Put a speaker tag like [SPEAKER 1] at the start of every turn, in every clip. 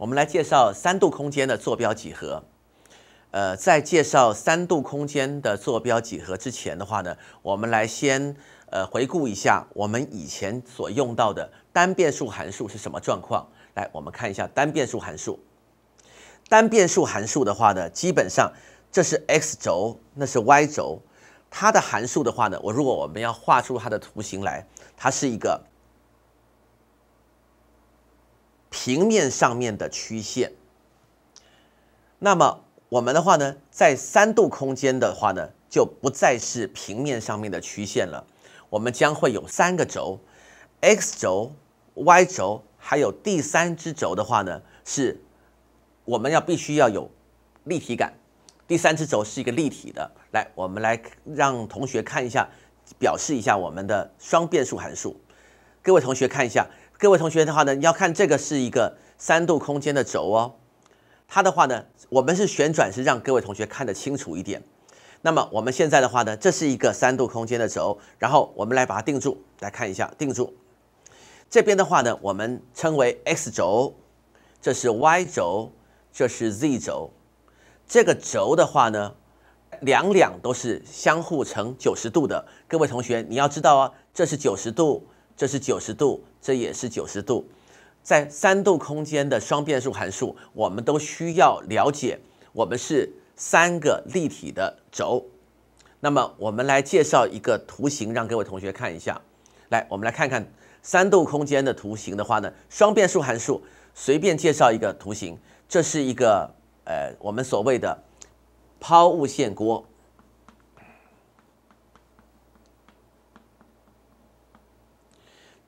[SPEAKER 1] 我们来介绍三度空间的坐标几何。呃，在介绍三度空间的坐标几何之前的话呢，我们来先呃回顾一下我们以前所用到的单变数函数是什么状况。来，我们看一下单变数函数。单变数函数的话呢，基本上这是 x 轴，那是 y 轴，它的函数的话呢，我如果我们要画出它的图形来，它是一个。平面上面的曲线，那么我们的话呢，在三度空间的话呢，就不再是平面上面的曲线了。我们将会有三个轴，x 轴、y 轴，还有第三支轴的话呢，是我们要必须要有立体感。第三支轴是一个立体的。来，我们来让同学看一下，表示一下我们的双变数函数。各位同学看一下。各位同学的话呢，你要看这个是一个三度空间的轴哦，它的话呢，我们是旋转，是让各位同学看得清楚一点。那么我们现在的话呢，这是一个三度空间的轴，然后我们来把它定住，来看一下，定住。这边的话呢，我们称为 x 轴，这是 y 轴，这是 z 轴。这个轴的话呢，两两都是相互成九十度的。各位同学，你要知道哦，这是九十度，这是九十度。这也是九十度，在三度空间的双变数函数，我们都需要了解。我们是三个立体的轴，那么我们来介绍一个图形，让各位同学看一下。来，我们来看看三度空间的图形的话呢，双变数函数随便介绍一个图形，这是一个呃我们所谓的抛物线锅。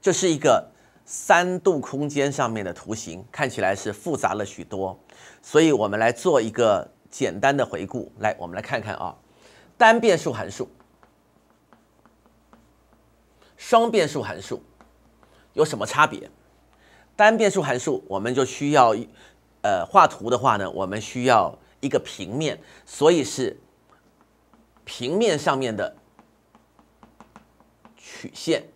[SPEAKER 1] 这是一个三度空间上面的图形，看起来是复杂了许多。所以，我们来做一个简单的回顾。来，我们来看看啊，单变数函数、双变数函数有什么差别？单变数函数，我们就需要，呃，画图的话呢，我们需要一个平面，所以是平面上面的曲线。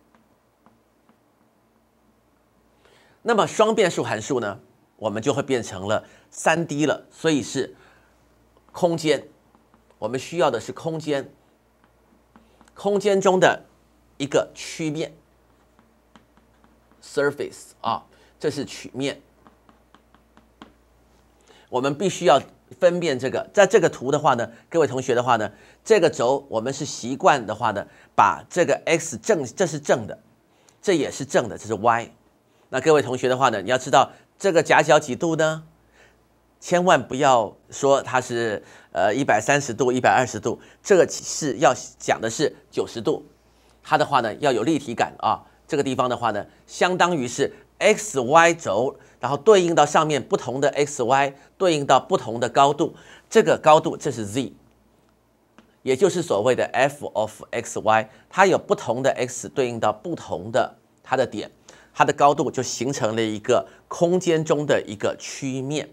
[SPEAKER 1] 那么双变数函数呢，我们就会变成了三 D 了，所以是空间。我们需要的是空间，空间中的一个曲面，surface 啊，这是曲面。我们必须要分辨这个，在这个图的话呢，各位同学的话呢，这个轴我们是习惯的话呢，把这个 x 正，这是正的，这也是正的，这是 y。那各位同学的话呢，你要知道这个夹角几度呢？千万不要说它是呃一百三十度、一百二十度，这个是要讲的是九十度。它的话呢要有立体感啊，这个地方的话呢，相当于是 x y 轴，然后对应到上面不同的 x y，对应到不同的高度，这个高度这是 z，也就是所谓的 f of x y，它有不同的 x 对应到不同的它的点。它的高度就形成了一个空间中的一个曲面。